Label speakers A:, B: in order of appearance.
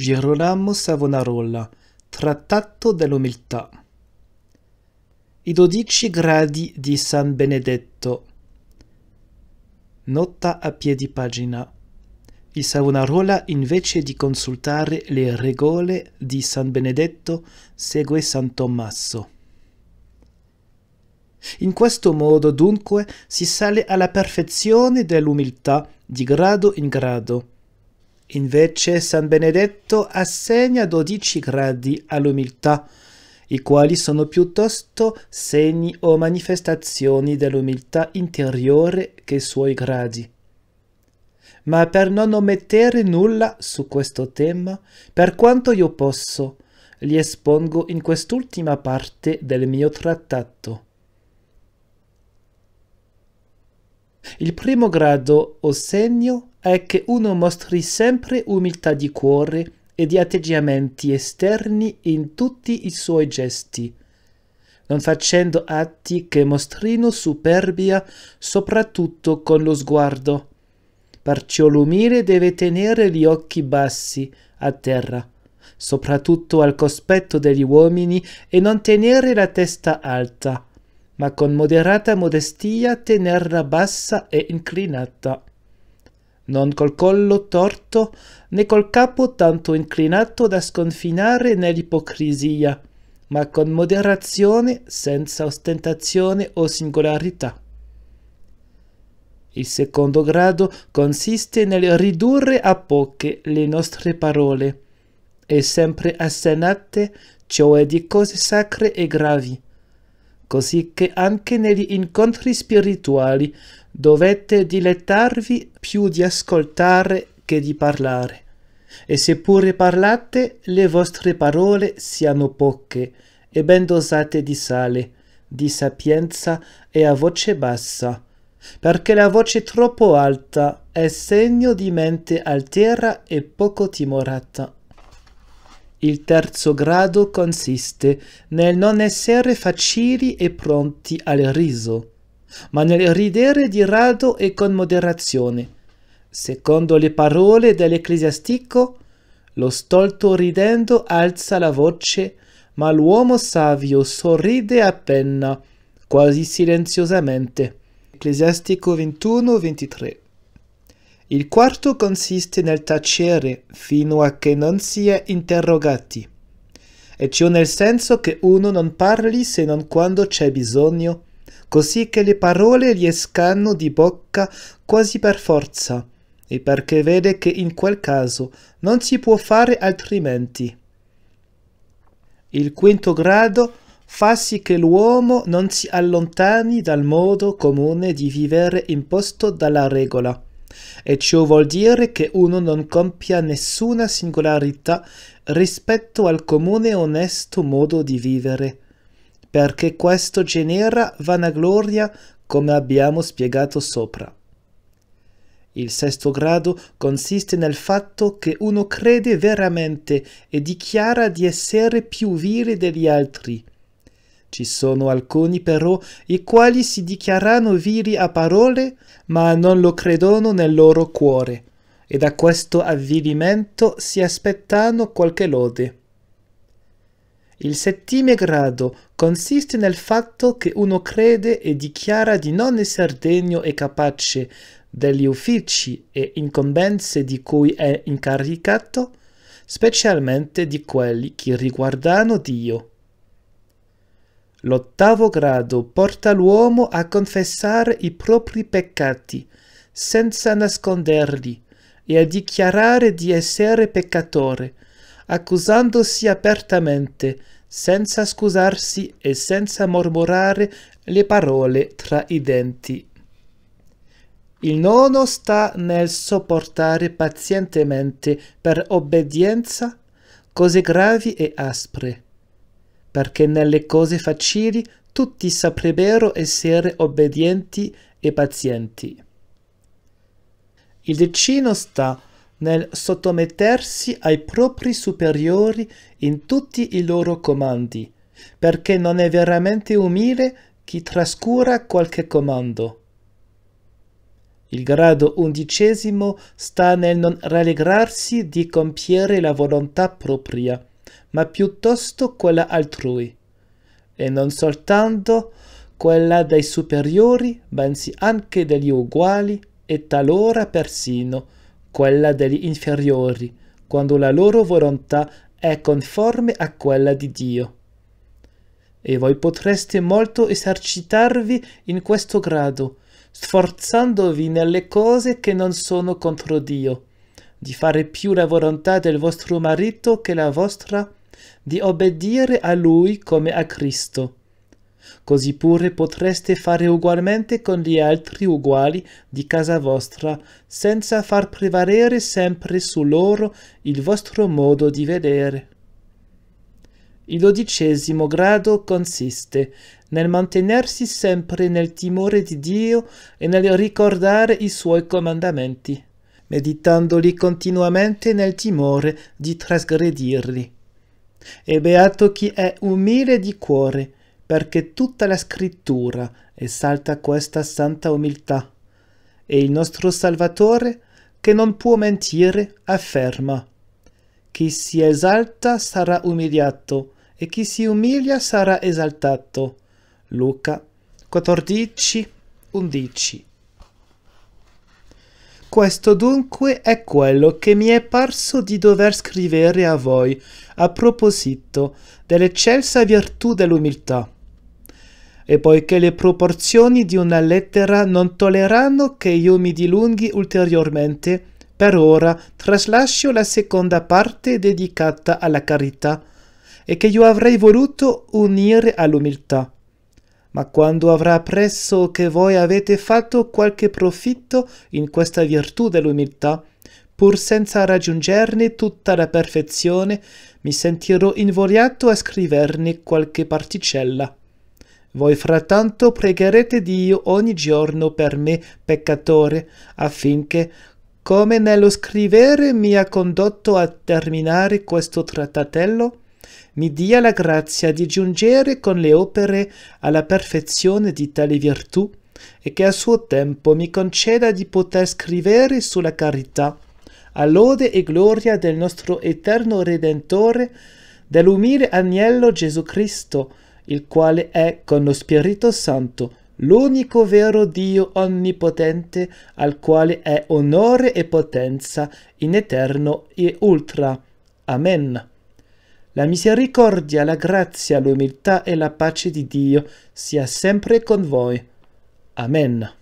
A: Girolamo Savonarola, Trattato dell'umiltà. I dodici gradi di San Benedetto. Nota a piedi pagina. Il Savonarola, invece di consultare le regole di San Benedetto, segue San Tommaso. In questo modo, dunque, si sale alla perfezione dell'umiltà di grado in grado Invece San Benedetto assegna 12 gradi all'umiltà, i quali sono piuttosto segni o manifestazioni dell'umiltà interiore che i suoi gradi. Ma per non omettere nulla su questo tema, per quanto io posso, li espongo in quest'ultima parte del mio trattato. Il primo grado o segno è che uno mostri sempre umiltà di cuore e di atteggiamenti esterni in tutti i suoi gesti, non facendo atti che mostrino superbia soprattutto con lo sguardo. Perciò l'umile deve tenere gli occhi bassi a terra, soprattutto al cospetto degli uomini e non tenere la testa alta, ma con moderata modestia tenerla bassa e inclinata non col collo torto né col capo tanto inclinato da sconfinare nell'ipocrisia, ma con moderazione, senza ostentazione o singolarità. Il secondo grado consiste nel ridurre a poche le nostre parole, e sempre assenate, cioè di cose sacre e gravi, così che anche negli incontri spirituali dovette dilettarvi più di ascoltare che di parlare. E seppure parlate, le vostre parole siano poche e ben dosate di sale, di sapienza e a voce bassa, perché la voce troppo alta è segno di mente altera e poco timorata. Il terzo grado consiste nel non essere facili e pronti al riso ma nel ridere di rado e con moderazione. Secondo le parole dell'ecclesiastico, lo stolto ridendo alza la voce, ma l'uomo savio sorride appena, quasi silenziosamente. Ecclesiastico 21, 23. Il quarto consiste nel tacere fino a che non si è interrogati, e ciò nel senso che uno non parli se non quando c'è bisogno, così che le parole gli escano di bocca quasi per forza, e perché vede che in quel caso non si può fare altrimenti. Il quinto grado fa sì che l'uomo non si allontani dal modo comune di vivere imposto dalla regola. E ciò vuol dire che uno non compia nessuna singolarità rispetto al comune onesto modo di vivere perché questo genera vanagloria come abbiamo spiegato sopra. Il sesto grado consiste nel fatto che uno crede veramente e dichiara di essere più vile degli altri. Ci sono alcuni però i quali si dichiarano vili a parole, ma non lo credono nel loro cuore, e da questo avvilimento si aspettano qualche lode. Il settime grado consiste nel fatto che uno crede e dichiara di non essere degno e capace degli uffici e incombenze di cui è incaricato, specialmente di quelli che riguardano Dio. L'ottavo grado porta l'uomo a confessare i propri peccati, senza nasconderli, e a dichiarare di essere peccatore, accusandosi apertamente senza scusarsi e senza mormorare le parole tra i denti. Il nono sta nel sopportare pazientemente per obbedienza cose gravi e aspre, perché nelle cose facili tutti saprebbero essere obbedienti e pazienti. Il decino sta nel sottomettersi ai propri superiori in tutti i loro comandi, perché non è veramente umile chi trascura qualche comando. Il grado undicesimo sta nel non rallegrarsi di compiere la volontà propria, ma piuttosto quella altrui, e non soltanto quella dei superiori, bensì anche degli uguali e talora persino quella degli inferiori, quando la loro volontà è conforme a quella di Dio. E voi potreste molto esercitarvi in questo grado, sforzandovi nelle cose che non sono contro Dio, di fare più la volontà del vostro marito che la vostra, di obbedire a lui come a Cristo. Così pure potreste fare ugualmente con gli altri uguali di casa vostra, senza far prevalere sempre su loro il vostro modo di vedere. Il dodicesimo grado consiste nel mantenersi sempre nel timore di Dio e nel ricordare i suoi comandamenti, meditandoli continuamente nel timore di trasgredirli. E beato chi è umile di cuore, perché tutta la scrittura esalta questa santa umiltà. E il nostro Salvatore, che non può mentire, afferma Chi si esalta sarà umiliato, e chi si umilia sarà esaltato. Luca 14, 11. Questo dunque è quello che mi è parso di dover scrivere a voi a proposito dell'eccelsa virtù dell'umiltà e poiché le proporzioni di una lettera non tollerano che io mi dilunghi ulteriormente, per ora traslascio la seconda parte dedicata alla carità e che io avrei voluto unire all'umiltà. Ma quando avrà appresso che voi avete fatto qualche profitto in questa virtù dell'umiltà, pur senza raggiungerne tutta la perfezione, mi sentirò invogliato a scriverne qualche particella. Voi frattanto pregherete Dio ogni giorno per me, peccatore, affinché, come nello scrivere mi ha condotto a terminare questo trattatello, mi dia la grazia di giungere con le opere alla perfezione di tale virtù e che a suo tempo mi conceda di poter scrivere sulla carità, a lode e gloria del nostro eterno Redentore, dell'umile agnello Gesù Cristo, il quale è con lo Spirito Santo l'unico vero Dio onnipotente, al quale è onore e potenza in eterno e ultra. Amen. La misericordia, la grazia, l'umiltà e la pace di Dio sia sempre con voi. Amen.